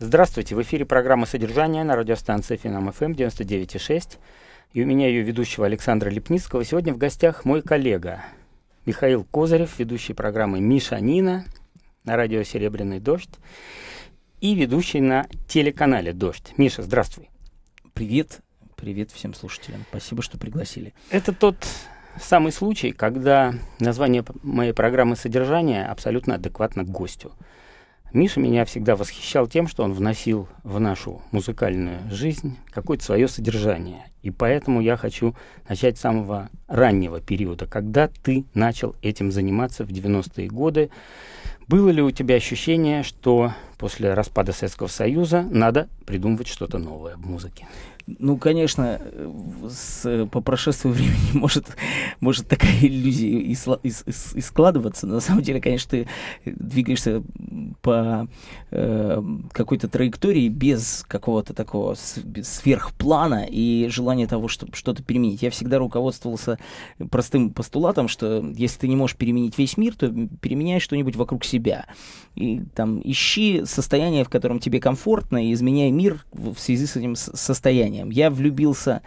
Здравствуйте, в эфире программа «Содержание» на радиостанции «Финам-ФМ» 99,6. И у меня ее ведущего Александра Лепницкого. Сегодня в гостях мой коллега Михаил Козырев, ведущий программы «Миша Нина» на радио «Серебряный дождь» и ведущий на телеканале «Дождь». Миша, здравствуй. Привет, привет всем слушателям. Спасибо, что пригласили. Это тот самый случай, когда название моей программы «Содержание» абсолютно адекватно гостю. Миша меня всегда восхищал тем, что он вносил в нашу музыкальную жизнь какое-то свое содержание. И поэтому я хочу начать с самого раннего периода, когда ты начал этим заниматься в 90-е годы. Было ли у тебя ощущение, что после распада Советского Союза надо придумывать что-то новое в музыке? Ну, конечно, э, с, по прошествии времени может, может такая иллюзия и, и, и, и складываться. Но на самом деле, конечно, ты двигаешься по э, какой-то траектории без какого-то такого с, без сверхплана и желания того, чтобы что-то переменить. Я всегда руководствовался простым постулатом, что если ты не можешь переменить весь мир, то переменяй что-нибудь вокруг себя и, там, ищи состояние, в котором тебе комфортно, и изменяй мир в связи с этим состоянием. Я влюбился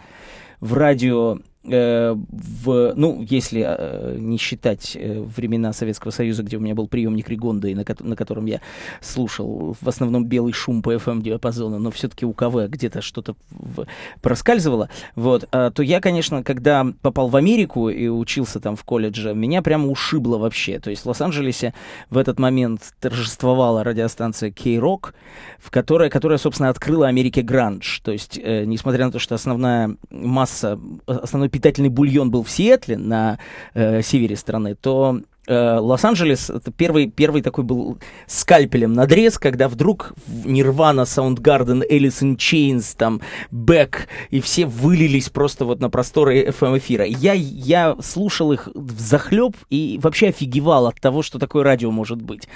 в радио Э, в, ну, если э, не считать э, времена Советского Союза, где у меня был приемник Ригонда, и на, ко- на котором я слушал в основном белый шум по FM эм диапазону, но все-таки у КВ где-то что-то в... проскальзывало, вот, э, то я, конечно, когда попал в Америку и учился там в колледже, меня прямо ушибло вообще. То есть в Лос-Анджелесе в этот момент торжествовала радиостанция K-Rock, в которой, которая, собственно, открыла Америке гранж. То есть, э, несмотря на то, что основная масса, э, основной питательный бульон был в Сиэтле на э, севере страны, то э, Лос-Анджелес это первый, первый такой был скальпелем надрез, когда вдруг Нирвана, Саундгарден, Элисон Чейнс, там, Бэк, и все вылились просто вот на просторы FM-эфира. Эм я, я слушал их в захлеб и вообще офигевал от того, что такое радио может быть.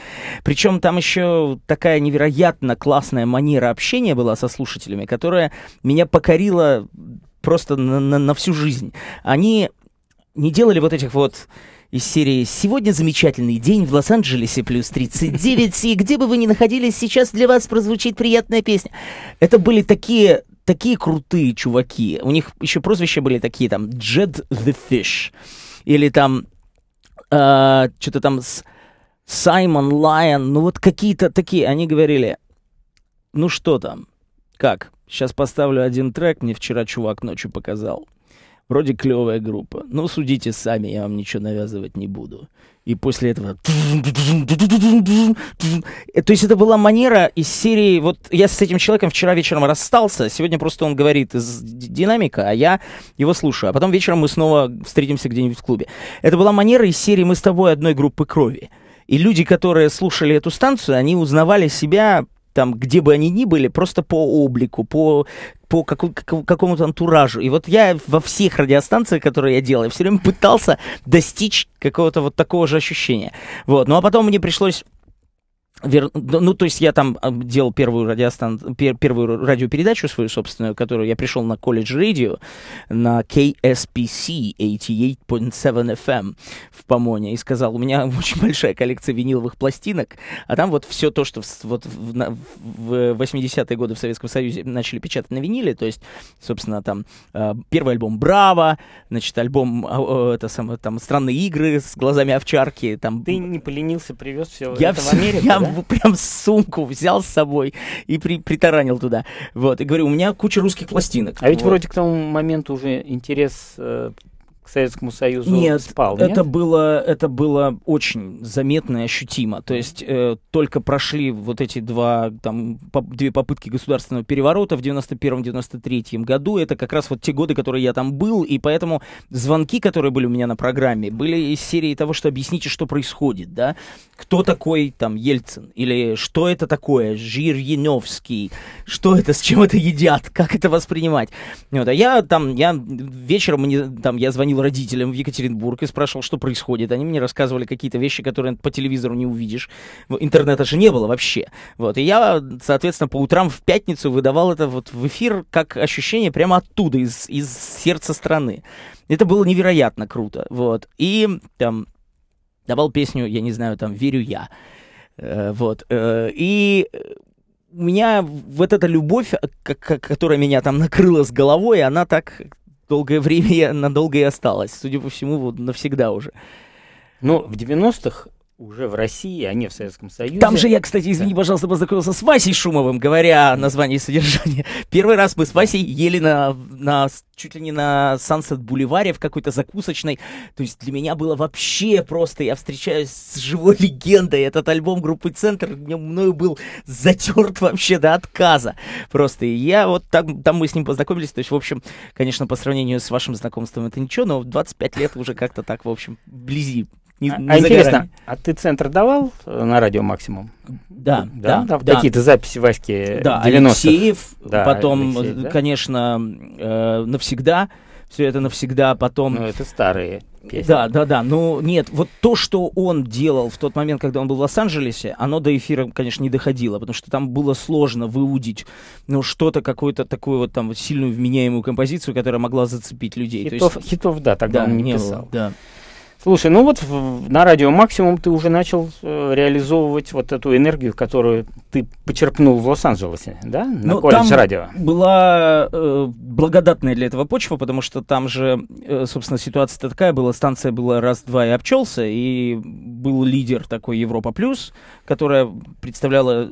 Причем там еще такая невероятно классная манера общения была со слушателями, которая меня покорила просто на, на, на всю жизнь. Они не делали вот этих вот из серии «Сегодня замечательный день в Лос-Анджелесе, плюс 39, и где бы вы ни находились, сейчас для вас прозвучит приятная песня». Это были такие такие крутые чуваки. У них еще прозвища были такие, там, Джед the Fish. Или там, э, что-то там, с Саймон Лайон. Ну, вот какие-то такие. Они говорили, ну что там, как? Сейчас поставлю один трек, мне вчера чувак ночью показал. Вроде клевая группа. но судите сами, я вам ничего навязывать не буду. И после этого... Э, то есть это была манера из серии... Вот я с этим человеком вчера вечером расстался, сегодня просто он говорит из динамика, а я его слушаю. А потом вечером мы снова встретимся где-нибудь в клубе. Это была манера из серии «Мы с тобой одной группы крови». И люди, которые слушали эту станцию, они узнавали себя там, где бы они ни были, просто по облику, по по какому- то антуражу. И вот я во всех радиостанциях, которые я делал, я все время пытался достичь какого-то вот такого же ощущения. Вот. Ну а потом мне пришлось Вер... Ну, ну, то есть я там э, делал первую, радиостан... пер... первую радиопередачу свою собственную, которую я пришел на колледж радио на KSPC 88.7 FM в Помоне и сказал, у меня очень большая коллекция виниловых пластинок, а там вот все то, что в, вот в, на... в 80-е годы в Советском Союзе начали печатать на виниле, то есть, собственно, там э, первый альбом «Браво», значит, альбом э, это самое, там «Странные игры» с глазами овчарки. Там... Ты не поленился, привез все я это в Америку? Я да? прям сумку взял с собой и при, притаранил туда. Вот, и говорю, у меня куча русских пластинок. А ведь вроде к тому моменту уже интерес э, к Советскому Союзу нет, спал. Нет, это было, это было очень заметно и ощутимо. То есть э, только прошли вот эти два, там, по, две попытки государственного переворота в 91-93 году. Это как раз вот те годы, которые я там был, и поэтому звонки, которые были у меня на программе, были из серии того, что объясните, что происходит, да? Кто такой там Ельцин? Или что это такое Жирьяновский? Что это, с чем это едят? Как это воспринимать? Вот, а я там, я вечером, мне, там, я звонил звонил родителям в Екатеринбург и спрашивал, что происходит. Они мне рассказывали какие-то вещи, которые по телевизору не увидишь. Интернета же не было вообще. Вот. И я, соответственно, по утрам в пятницу выдавал это вот в эфир как ощущение прямо оттуда, из, из сердца страны. Это было невероятно круто. Вот. И там давал песню, я не знаю, там «Верю я». Э, вот. Э, и у меня вот эта любовь, которая меня там накрыла с головой, она так долгое время, надолго и осталась, Судя по всему, вот навсегда уже. Ну, в 90-х уже в России, а не в Советском Союзе. Там же я, кстати, извини, да. пожалуйста, познакомился с Васей Шумовым, говоря о названии и содержании. Первый раз мы с Васей ели на, на чуть ли не на Сансет-бульваре в какой-то закусочной. То есть для меня было вообще просто... Я встречаюсь с живой легендой. Этот альбом группы «Центр» мною был затерт вообще до отказа. Просто и я вот там, там мы с ним познакомились. То есть, в общем, конечно, по сравнению с вашим знакомством это ничего, но 25 лет уже как-то так, в общем, вблизи не, а, не а интересно, горами. а ты центр давал э, на радио максимум? Да, да, да, да. Какие-то записи Васьки да, 90-х. Алексеев, да, потом, Алексей, да? конечно, э, навсегда. Все это навсегда потом... Ну, это старые песни. Да, да, да. Ну, нет, вот то, что он делал в тот момент, когда он был в Лос-Анджелесе, оно до эфира, конечно, не доходило, потому что там было сложно выудить, ну, что-то, какую-то такую вот там сильную вменяемую композицию, которая могла зацепить людей. Хитов, есть... хитов да, тогда да, он не, не писал. Было, да. Слушай, ну вот в, на радио «Максимум» ты уже начал э, реализовывать вот эту энергию, которую ты почерпнул в Лос-Анджелесе, да? На ну, колледж там радио. была э, благодатная для этого почва, потому что там же, э, собственно, ситуация такая была, станция была раз-два и обчелся, и был лидер такой «Европа плюс», которая представляла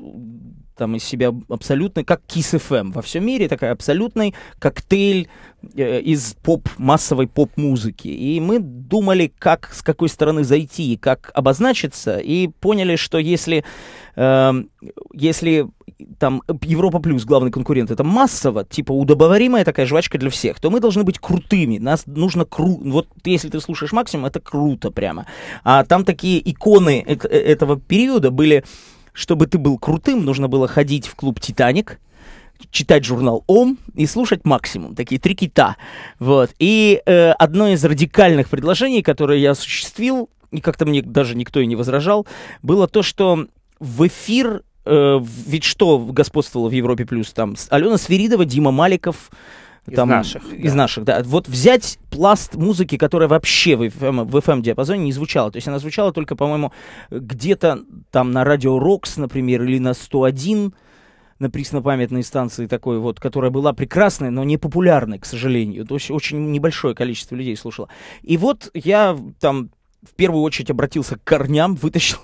там из себя абсолютно, как Kiss FM во всем мире, такая абсолютный коктейль э, из поп, массовой поп-музыки. И мы думали, как, с какой стороны зайти, как обозначиться, и поняли, что если, э, если там Европа Плюс, главный конкурент, это массово, типа удобоваримая такая жвачка для всех, то мы должны быть крутыми, нас нужно кру... Вот если ты слушаешь Максимум, это круто прямо. А там такие иконы э- этого периода были чтобы ты был крутым, нужно было ходить в клуб «Титаник», читать журнал ОМ и слушать максимум, такие три кита. Вот. И э, одно из радикальных предложений, которое я осуществил, и как-то мне даже никто и не возражал, было то, что в эфир, э, ведь что господствовало в Европе плюс, там Алена Свиридова, Дима Маликов, там, из наших. Из да. наших, да. Вот взять пласт музыки, которая вообще в FM, эм, в FM эм диапазоне не звучала. То есть она звучала только, по-моему, где-то там на радио Рокс, например, или на 101 на преснопамятной станции такой вот, которая была прекрасной, но не популярной, к сожалению. То есть очень небольшое количество людей слушало. И вот я там в первую очередь обратился к корням, вытащил,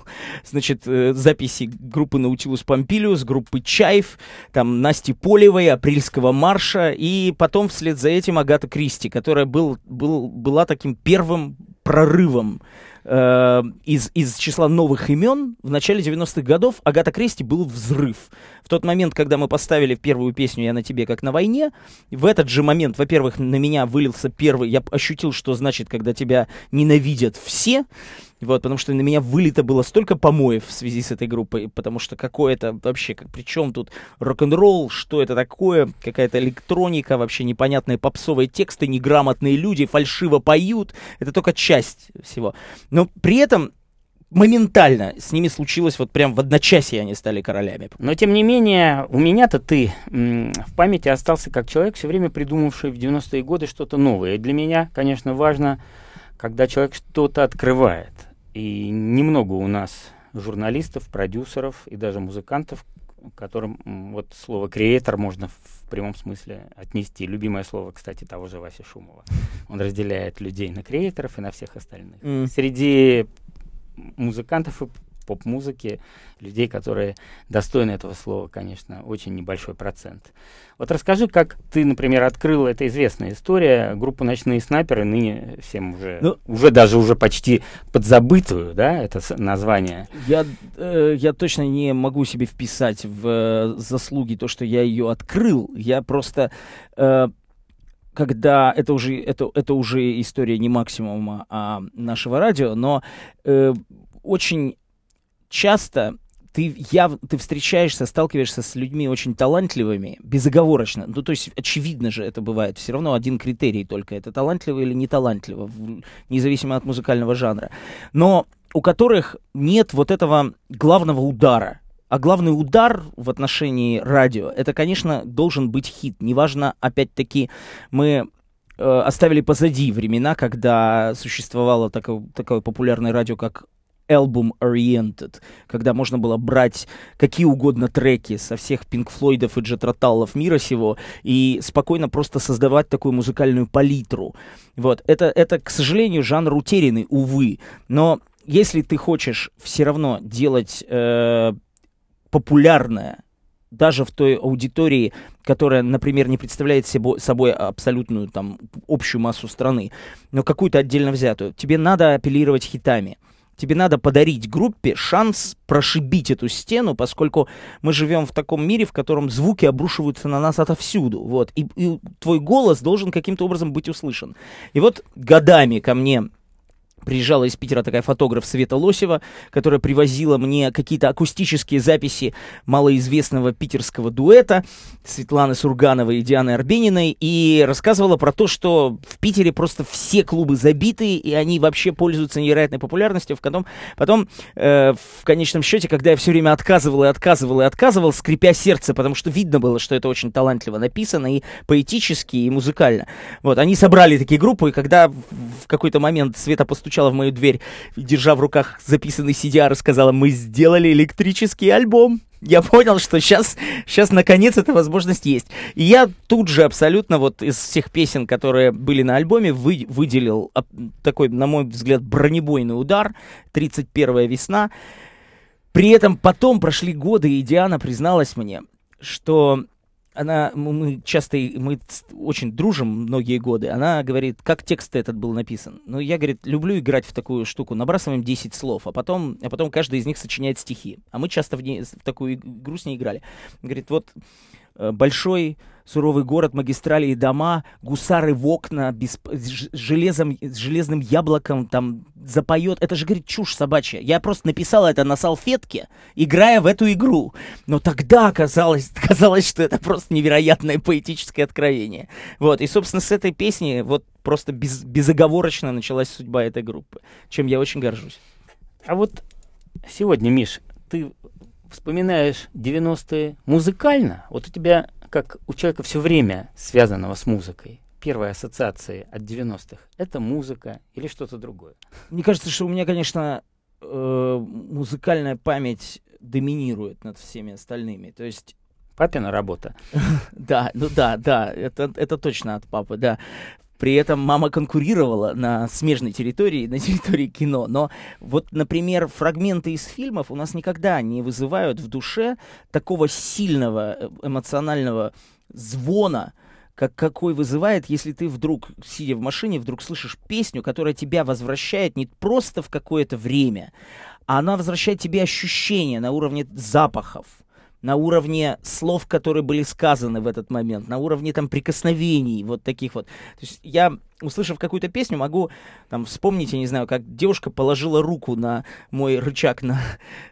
значит, э, записи группы Наутилус Помпилиус, группы Чаев, там Насти Полевой, Апрельского марша, и потом вслед за этим Агата Кристи, которая был, был, была таким первым прорывом Э, из, из числа новых имен в начале 90-х годов Агата Крести был взрыв. В тот момент, когда мы поставили первую песню «Я на тебе, как на войне», в этот же момент, во-первых, на меня вылился первый, я ощутил, что значит, когда тебя ненавидят все, вот, потому что на меня вылито было столько помоев в связи с этой группой, потому что какое-то вообще, как, при чем тут рок-н-ролл, что это такое, какая-то электроника, вообще непонятные попсовые тексты, неграмотные люди, фальшиво поют, это только часть всего. Но при этом моментально с ними случилось, вот прям в одночасье они стали королями. Но тем не менее, у меня-то ты в памяти остался как человек, все время придумавший в 90-е годы что-то новое. И для меня, конечно, важно, когда человек что-то открывает. И немного у нас журналистов, продюсеров и даже музыкантов, которым вот слово «креатор» можно в прямом смысле отнести. Любимое слово, кстати, того же Васи Шумова. Он разделяет людей на креаторов и на всех остальных. Mm. Среди музыкантов и поп-музыки, людей, которые достойны этого слова, конечно, очень небольшой процент. Вот расскажи, как ты, например, открыл, это известная история, группу «Ночные снайперы», ныне всем уже, ну, уже даже уже почти подзабытую, да, это название. Я, э, я точно не могу себе вписать в э, заслуги то, что я ее открыл, я просто... Э, когда это уже это это уже история не максимума а нашего радио, но э, очень часто ты, яв... ты встречаешься, сталкиваешься с людьми очень талантливыми, безоговорочно. Ну, то есть, очевидно же это бывает. Все равно один критерий только. Это талантливо или неталантливо, в... независимо от музыкального жанра. Но у которых нет вот этого главного удара. А главный удар в отношении радио, это, конечно, должен быть хит. Неважно, опять-таки, мы э, оставили позади времена, когда существовало такое, такое популярное радио, как album-oriented, когда можно было брать какие угодно треки со всех Pink Флойдов и Джет Роталлов мира сего и спокойно просто создавать такую музыкальную палитру. Вот. Это, это, к сожалению, жанр утерянный, увы. Но если ты хочешь все равно делать э, популярное, даже в той аудитории, которая, например, не представляет собой, собой абсолютную там общую массу страны, но какую-то отдельно взятую, тебе надо апеллировать хитами – тебе надо подарить группе шанс прошибить эту стену, поскольку мы живем в таком мире, в котором звуки обрушиваются на нас отовсюду, вот, и, и твой голос должен каким-то образом быть услышан. И вот годами ко мне Приезжала из Питера такая фотограф Света Лосева, которая привозила мне какие-то акустические записи малоизвестного питерского дуэта Светланы Сургановой и Дианы Арбениной и рассказывала про то, что в Питере просто все клубы забиты, и они вообще пользуются невероятной популярностью. Потом, потом э, в конечном счете, когда я все время отказывал и отказывал и отказывал, скрипя сердце, потому что видно было, что это очень талантливо написано и поэтически, и музыкально. Вот, они собрали такие группы, и когда в какой-то момент Света постучала постучала в мою дверь, держа в руках записанный CDR, и сказала, мы сделали электрический альбом. Я понял, что сейчас, сейчас наконец эта возможность есть. И я тут же абсолютно вот из всех песен, которые были на альбоме, вы, выделил такой, на мой взгляд, бронебойный удар «31 весна». При этом потом прошли годы, и Диана призналась мне, что она, мы часто, мы очень дружим многие годы, она говорит, как текст этот был написан. Ну, я, говорит, люблю играть в такую штуку, набрасываем 10 слов, а потом, а потом каждый из них сочиняет стихи. А мы часто в, не в такую игру с ней играли. Говорит, вот Э, большой суровый город, магистрали и дома, гусары в окна без, с, железом, с железным яблоком там запоет. Это же, говорит, чушь собачья. Я просто написал это на салфетке, играя в эту игру. Но тогда казалось, казалось что это просто невероятное поэтическое откровение. Вот, и, собственно, с этой песни вот просто без, безоговорочно началась судьба этой группы, чем я очень горжусь. А вот сегодня, Миш, ты вспоминаешь 90-е музыкально, вот у тебя, как у человека все время связанного с музыкой, первые ассоциации от 90-х — это музыка или что-то другое? Мне кажется, что у меня, конечно, э, музыкальная память доминирует над всеми остальными. То есть папина работа. Да, ну да, да, это, это точно от папы, да. При этом мама конкурировала на смежной территории, на территории кино. Но вот, например, фрагменты из фильмов у нас никогда не вызывают в душе такого сильного э, эмоционального звона, как какой вызывает, если ты вдруг, сидя в машине, вдруг слышишь песню, которая тебя возвращает не просто в какое-то время, а она возвращает тебе ощущения на уровне запахов, на уровне слов, которые были сказаны в этот момент, на уровне там прикосновений, вот таких вот. То есть я услышав какую-то песню, могу там вспомнить, я не знаю, как девушка положила руку на мой рычаг на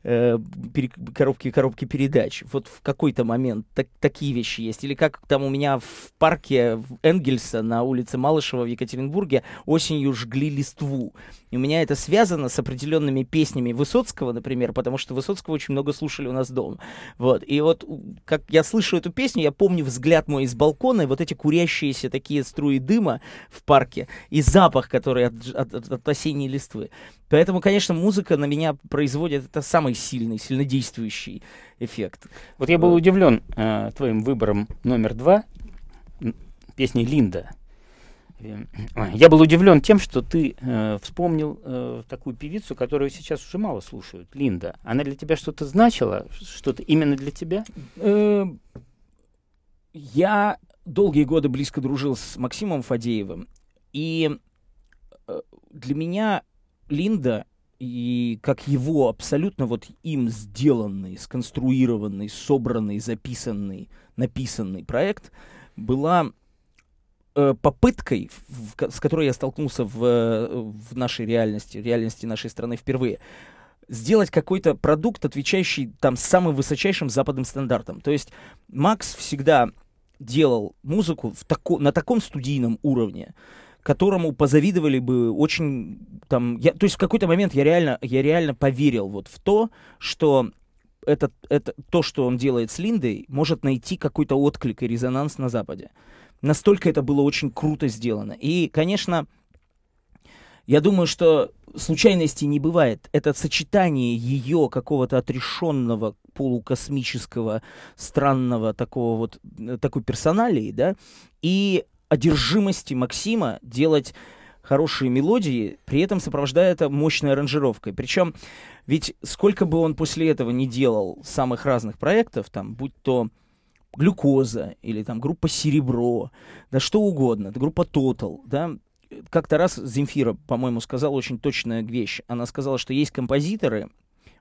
э, пере, коробке, коробке передач. Вот в какой-то момент так, такие вещи есть. Или как там у меня в парке Энгельса на улице Малышева в Екатеринбурге осенью жгли листву. И у меня это связано с определенными песнями Высоцкого, например, потому что Высоцкого очень много слушали у нас дома. Вот. И вот как я слышу эту песню, я помню взгляд мой из балкона, и вот эти курящиеся такие струи дыма в парке парке, и запах, который от, от, от, от осенней листвы. Поэтому, конечно, музыка на меня производит это самый сильный, сильнодействующий эффект. Вот я был э. удивлен э, твоим выбором номер два песни Линда. Э, а, я был удивлен тем, что ты э, вспомнил э, такую певицу, которую сейчас уже мало слушают, Линда. Она для тебя что-то значила? Что-то именно для тебя? Э, я долгие годы близко дружил с Максимом Фадеевым, и э, для меня Линда и как его абсолютно вот им сделанный, сконструированный, собранный, записанный, написанный проект была э, попыткой, с которой я столкнулся в, в нашей реальности, реальности нашей страны впервые, сделать какой-то продукт, отвечающий там самым высочайшим западным стандартам. То есть Макс всегда делал музыку в тако, на таком студийном уровне, которому позавидовали бы очень там... Я, то есть в какой-то момент я реально, я реально поверил вот в то, что это, это, то, что он делает с Линдой, может найти какой-то отклик и резонанс на Западе. Настолько это было очень круто сделано. И, конечно, я думаю, что случайностей не бывает. Это сочетание ее какого-то отрешенного полукосмического странного такого вот э, такой персоналии, да, и одержимости Максима делать хорошие мелодии, при этом сопровождая это мощной аранжировкой. Причем, ведь сколько бы он после этого не делал самых разных проектов, там, будь то глюкоза или там группа Серебро, да что угодно, группа Total, да, как-то раз Земфира, по-моему, сказала очень точную вещь. Она сказала, что есть композиторы,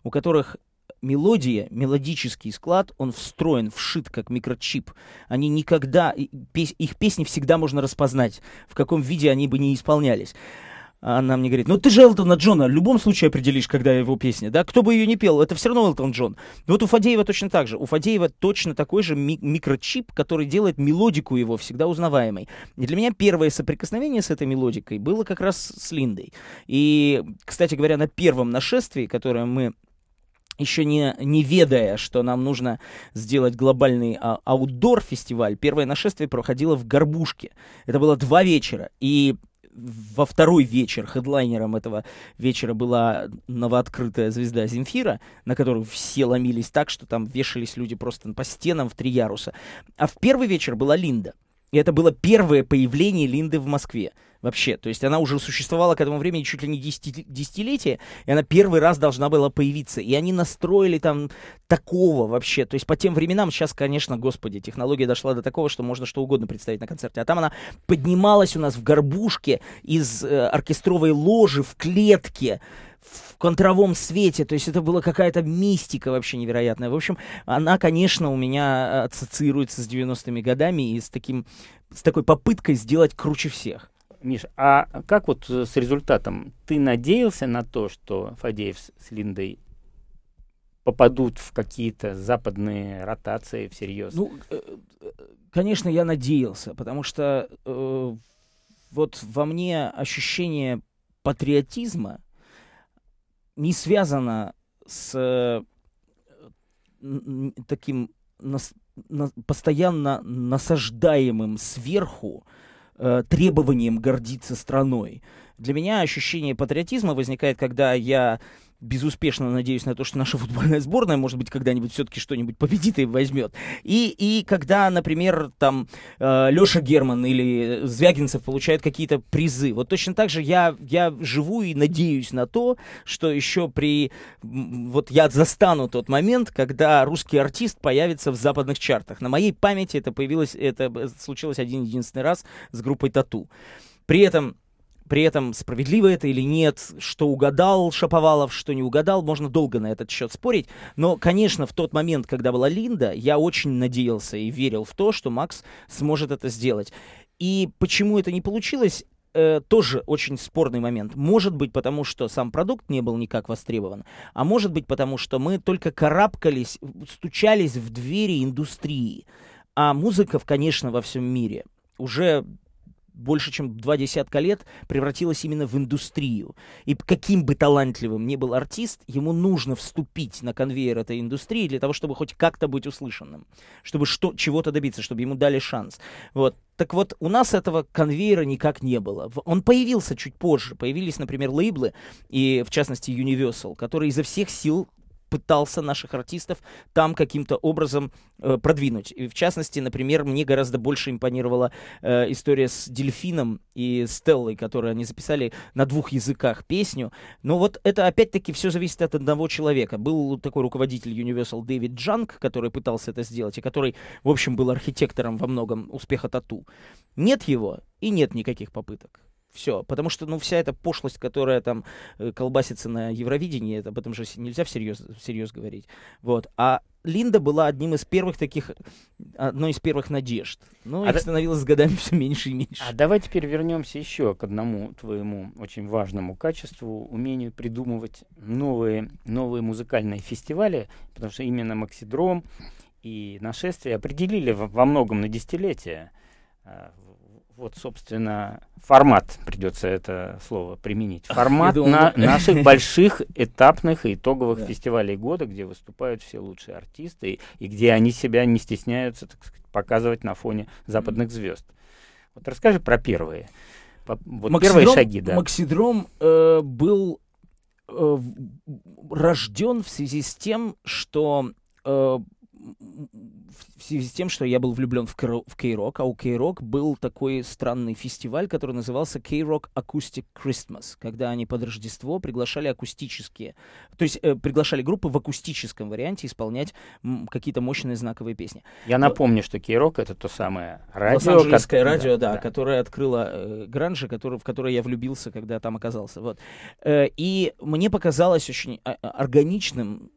у которых мелодия, мелодический склад, он встроен, вшит, как микрочип. Они никогда, их песни всегда можно распознать, в каком виде они бы не исполнялись. Она мне говорит, ну ты же Элтона Джона в любом случае определишь, когда его песня, да? Кто бы ее не пел, это все равно Элтон Джон. Вот у Фадеева точно так же. У Фадеева точно такой же ми- микрочип, который делает мелодику его всегда узнаваемой. И для меня первое соприкосновение с этой мелодикой было как раз с Линдой. И, кстати говоря, на первом нашествии, которое мы еще не, не ведая, что нам нужно сделать глобальный а, аутдор-фестиваль, первое нашествие проходило в Горбушке. Это было два вечера, и во второй вечер хедлайнером этого вечера была новооткрытая звезда Земфира, на которую все ломились так, что там вешались люди просто по стенам в три яруса. А в первый вечер была Линда. И это было первое появление Линды в Москве вообще. То есть она уже существовала к этому времени чуть ли не десятилетие, и она первый раз должна была появиться. И они настроили там такого вообще. То есть по тем временам, сейчас, конечно, господи, технология дошла до такого, что можно что угодно представить на концерте. А там она поднималась у нас в горбушке из э, оркестровой ложи в клетке в контровом свете, то есть это была какая-то мистика вообще невероятная. В общем, она, конечно, у меня э, ассоциируется с 90-ми годами и с, таким, с такой попыткой сделать круче всех. Миш, а как вот с результатом? Ты надеялся на то, что Фадеев с, с Линдой попадут в какие-то западные ротации всерьез? Ну, э, э, конечно, я надеялся, потому что э, вот во мне ощущение патриотизма не связано с э, таким нас, на, постоянно насаждаемым сверху э, требованием гордиться страной. Для меня ощущение патриотизма возникает, когда я безуспешно надеюсь на то, что наша футбольная сборная, может быть, когда-нибудь все-таки что-нибудь победит и возьмет. И, и когда, например, там э, Леша Герман или Звягинцев получают какие-то призы, вот точно так же я, я живу и надеюсь на то, что еще при... Вот я застану тот момент, когда русский артист появится в западных чартах. На моей памяти это появилось, это э, случилось один-единственный раз с группой «Тату». При этом при этом справедливо это или нет, что угадал Шаповалов, что не угадал, можно долго на этот счет спорить. Но, конечно, в тот момент, когда была Линда, я очень надеялся и верил в то, что Макс сможет это сделать. И почему это не получилось, э, тоже очень спорный момент. Может быть, потому что сам продукт не был никак востребован, а может быть, потому что мы только карабкались, стучались в двери индустрии. А музыков, конечно, во всем мире уже больше чем два десятка лет превратилась именно в индустрию. И каким бы талантливым ни был артист, ему нужно вступить на конвейер этой индустрии для того, чтобы хоть как-то быть услышанным, чтобы что, чего-то добиться, чтобы ему дали шанс. Вот. Так вот, у нас этого конвейера никак не было. Он появился чуть позже. Появились, например, лейблы, и в частности Universal, которые изо всех сил пытался наших артистов там каким-то образом э, продвинуть. И в частности, например, мне гораздо больше импонировала э, история с Дельфином и Стеллой, которые они записали на двух языках песню. Но вот это опять-таки все зависит от одного человека. Был такой руководитель Universal Дэвид Джанг, который пытался это сделать, и который, в общем, был архитектором во многом успеха тату. Нет его, и нет никаких попыток. Все. Потому что, ну, вся эта пошлость, которая там э, колбасится на Евровидении, это, об этом же нельзя всерьез, всерьез говорить. Вот. А Линда была одним из первых таких, одной из первых надежд. Ну, а их становилось с годами все меньше и меньше. А давай теперь вернемся еще к одному твоему очень важному качеству, умению придумывать новые, новые музыкальные фестивали, потому что именно Максидром и Нашествие определили во, многом на десятилетие а, вот, собственно, формат, придется это слово применить, формат на наших больших этапных и итоговых фестивалей года, где выступают все лучшие артисты и где они себя не стесняются, так сказать, показывать на фоне западных звезд. Вот расскажи про первые. Вот Максидром, первые шаги, да. Максидром э, был э, рожден в связи с тем, что э, в связи с тем, что я был влюблен в, в K-Rock, а у K-Rock был такой странный фестиваль, который назывался K-Rock Acoustic Christmas, когда они под Рождество приглашали акустические, то есть э, приглашали группы в акустическом варианте исполнять какие-то мощные знаковые песни. Я Но... напомню, что K-Rock это то самое радио, как... радио, да, да, да, которое открыло э, гранжи, который, в которое я влюбился, когда там оказался. Вот. Э, и мне показалось очень а, а, органичным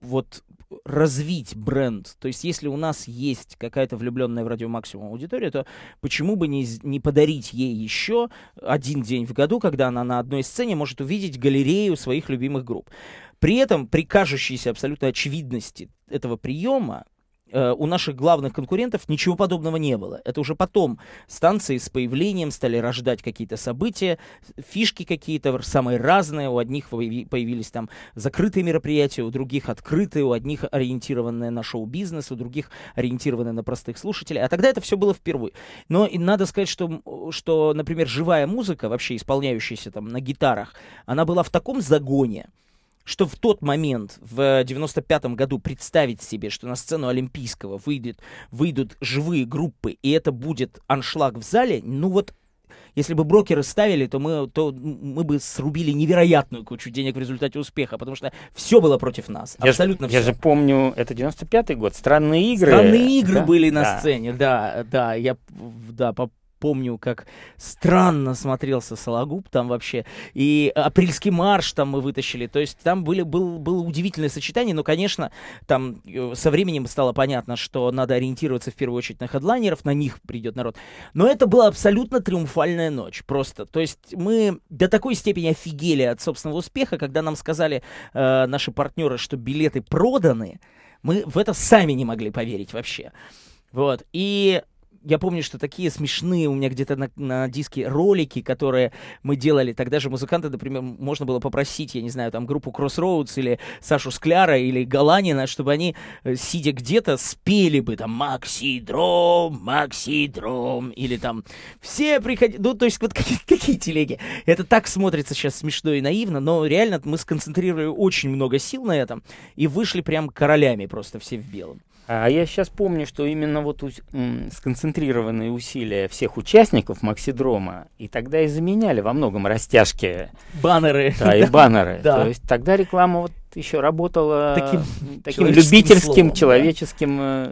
вот развить бренд. То есть, если у нас есть какая-то влюбленная в радио максимум аудитория, то почему бы не, не подарить ей еще один день в году, когда она на одной сцене может увидеть галерею своих любимых групп. При этом при кажущейся абсолютно очевидности этого приема Э, у наших главных конкурентов ничего подобного не было. Это уже потом станции с появлением стали рождать какие-то события, фишки какие-то самые разные. У одних появились там закрытые мероприятия, у других открытые, у одних ориентированные на шоу-бизнес, у других ориентированные на простых слушателей. А тогда это все было впервые. Но и надо сказать, что, что, например, живая музыка, вообще исполняющаяся там на гитарах, она была в таком загоне, что в тот момент, в 95-м году, представить себе, что на сцену Олимпийского выйдет, выйдут живые группы, и это будет аншлаг в зале, ну вот если бы брокеры ставили, то мы, то мы бы срубили невероятную кучу денег в результате успеха, потому что все было против нас. Я абсолютно же, все. Я же помню, это 95-й год, странные игры. Странные игры да? были на да. сцене, да, да, я да, по помню, как странно смотрелся Сологуб там вообще. И «Апрельский марш» там мы вытащили. То есть там были, был, было удивительное сочетание. Но, конечно, там э, со временем стало понятно, что надо ориентироваться в первую очередь на хедлайнеров, на них придет народ. Но это была абсолютно триумфальная ночь. Просто. То есть мы до такой степени офигели от собственного успеха, когда нам сказали э, наши партнеры, что билеты проданы, мы в это сами не могли поверить вообще. Вот. И я помню, что такие смешные у меня где-то на, на диске ролики, которые мы делали. Тогда же музыканты, например, можно было попросить, я не знаю, там группу Crossroads или Сашу Скляра или Галанина, чтобы они, э, сидя где-то, спели бы там «Максидром, Максидром» или там «Все приходи...» Ну, то есть вот какие, какие телеги. Это так смотрится сейчас смешно и наивно, но реально мы сконцентрировали очень много сил на этом и вышли прям королями просто все в белом. А я сейчас помню, что именно вот сконцентрированные усилия всех участников Максидрома, и тогда и заменяли во многом растяжки. Баннеры. Да, и баннеры. Да. То есть тогда реклама вот ты еще работала таким, таким любительским словом, человеческим да?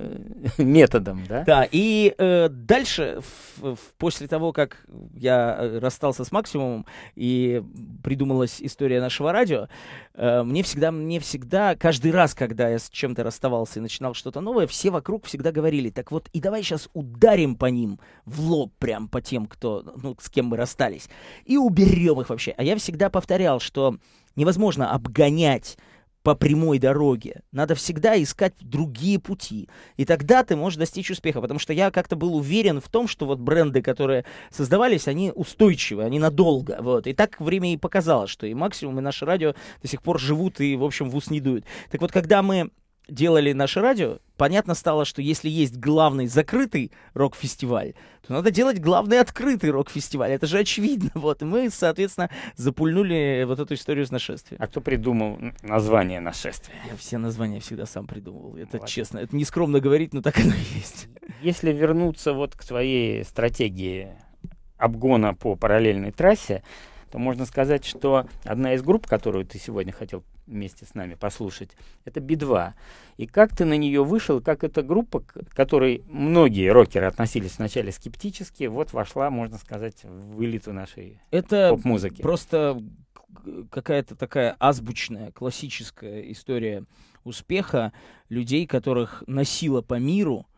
Э, методом, да? Да, и э, дальше, в, в, после того, как я э, расстался с Максимумом и придумалась история нашего радио, э, мне всегда, мне всегда, каждый раз, когда я с чем-то расставался и начинал что-то новое, все вокруг всегда говорили, так вот, и давай сейчас ударим по ним в лоб прям по тем, кто, ну, с кем мы расстались, и уберем их вообще. А я всегда повторял, что невозможно обгонять по прямой дороге. Надо всегда искать другие пути. И тогда ты можешь достичь успеха. Потому что я как-то был уверен в том, что вот бренды, которые создавались, они устойчивы, они надолго. Вот. И так время и показало, что и максимум, и наше радио до сих пор живут и, в общем, в ус не дуют. Так вот, когда мы делали наше радио, понятно стало, что если есть главный закрытый рок-фестиваль, то надо делать главный открытый рок-фестиваль. Это же очевидно. Вот. И мы, соответственно, запульнули вот эту историю с нашествием. А кто придумал название нашествия? Я все названия всегда сам придумывал. Это Ладно. честно. Это нескромно говорить, но так оно и есть. Если вернуться вот к твоей стратегии обгона по параллельной трассе, то можно сказать, что одна из групп, которую ты сегодня хотел вместе с нами послушать, это Би-2. И как ты на нее вышел, как эта группа, к которой многие рокеры относились вначале скептически, вот вошла, можно сказать, в элиту нашей это поп-музыки. просто какая-то такая азбучная, классическая история успеха людей, которых носила по миру —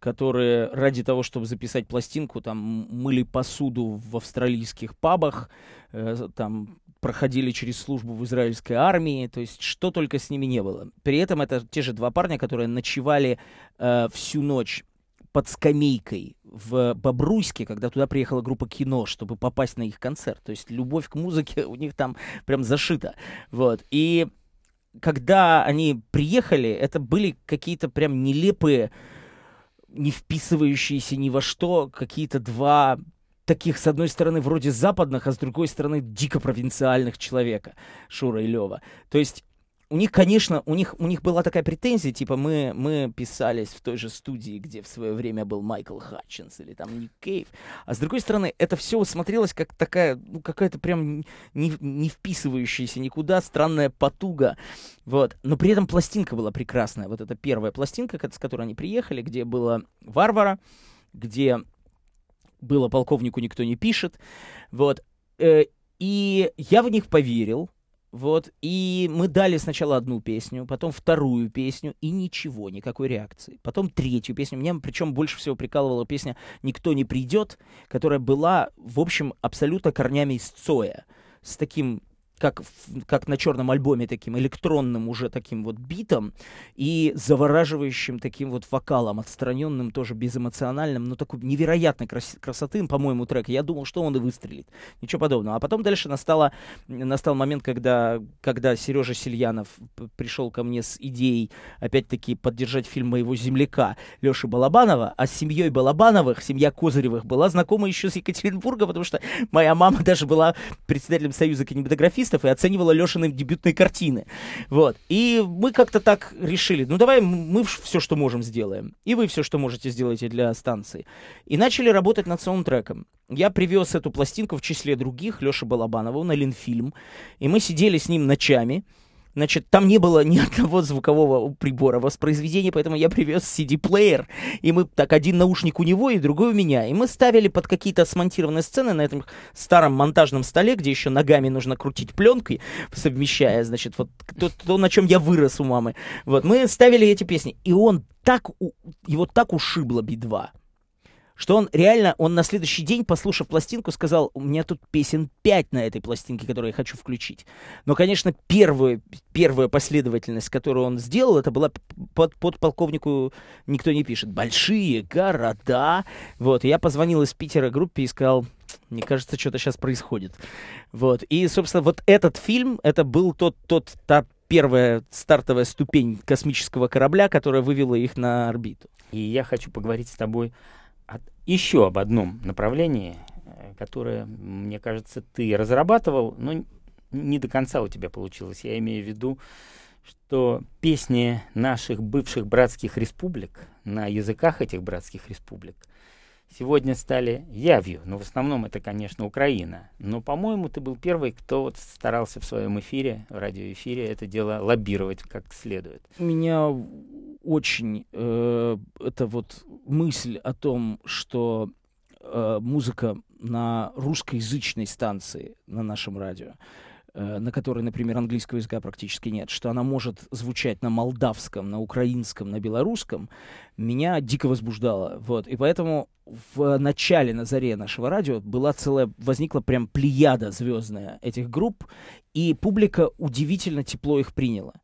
которые ради того, чтобы записать пластинку, там мыли посуду в австралийских пабах, э, там проходили через службу в израильской армии, то есть что только с ними не было. При этом это те же два парня, которые ночевали э, всю ночь под скамейкой в Бобруйске, когда туда приехала группа кино, чтобы попасть на их концерт. То есть любовь к музыке у них там прям зашита. Вот. И когда они приехали, это были какие-то прям нелепые не вписывающиеся ни во что, какие-то два таких, с одной стороны, вроде западных, а с другой стороны, дико провинциальных человека, Шура и Лева. То есть у них, конечно, у них, у них была такая претензия, типа, мы, мы писались в той же студии, где в свое время был Майкл Хатчинс или там Ник Кейв. А с другой стороны, это все смотрелось как такая, ну, какая-то прям не, не вписывающаяся никуда странная потуга. Вот. Но при этом пластинка была прекрасная. Вот эта первая пластинка, с которой они приехали, где было «Варвара», где было «Полковнику никто не пишет». Вот. Э, и я в них поверил, вот, и мы дали сначала одну песню, потом вторую песню, и ничего, никакой реакции. Потом третью песню. Меня причем больше всего прикалывала песня «Никто не придет», которая была, в общем, абсолютно корнями из Цоя. С таким как, как на черном альбоме, таким электронным уже таким вот битом и завораживающим таким вот вокалом, отстраненным, тоже безэмоциональным, но такой невероятной крас красоты, по-моему, трек. Я думал, что он и выстрелит. Ничего подобного. А потом дальше настало, настал момент, когда, когда Сережа Сильянов пришел ко мне с идеей, опять-таки, поддержать фильм моего земляка Леши Балабанова, а с семьей Балабановых, семья Козыревых, была знакома еще с Екатеринбурга, потому что моя мама даже была председателем Союза кинематографистов, артистов и оценивала Лешины дебютные картины. Вот. И мы как-то так решили, ну давай мы все, что можем, сделаем. И вы все, что можете, сделаете для станции. И начали работать над саундтреком. Я привез эту пластинку в числе других Леша Балабанова на Линфильм. И мы сидели с ним ночами. Значит, там не было ни одного звукового прибора воспроизведения, поэтому я привез CD-плеер, и мы так один наушник у него и другой у меня, и мы ставили под какие-то смонтированные сцены на этом старом монтажном столе, где еще ногами нужно крутить пленкой, совмещая, значит, вот то, то на чем я вырос у мамы. Вот мы ставили эти песни, и он так у... его так ушибло би 2 что он реально, он на следующий день, послушав пластинку, сказал, у меня тут песен 5 на этой пластинке, которую я хочу включить. Но, конечно, первую, первую последовательность, которую он сделал, это была под под полковнику «Никто не пишет». Большие города. Вот, я позвонил из Питера группе и сказал, мне кажется, что-то сейчас происходит. Вот, и, собственно, вот этот фильм, это был тот, тот, та первая стартовая ступень космического корабля, которая вывела их на орбиту. И я хочу поговорить с тобой от, еще об одном направлении, э, которое, мне кажется, ты разрабатывал, но не до конца у тебя получилось. Я имею в виду, что песни наших бывших братских республик на языках этих братских республик сегодня стали явью. Но ну, в основном это, конечно, Украина. Но, по-моему, ты был первый, кто вот старался в своем эфире, в радиоэфире это дело лоббировать как следует. У Меня очень э, это вот мысль о том, что э, музыка на русскоязычной станции на нашем радио, э, на которой, например, английского языка практически нет, что она может звучать на молдавском, на украинском, на белорусском, меня дико возбуждало. Вот. И поэтому в начале, на заре нашего радио была целая, возникла прям плеяда звездная этих групп, и публика удивительно тепло их приняла.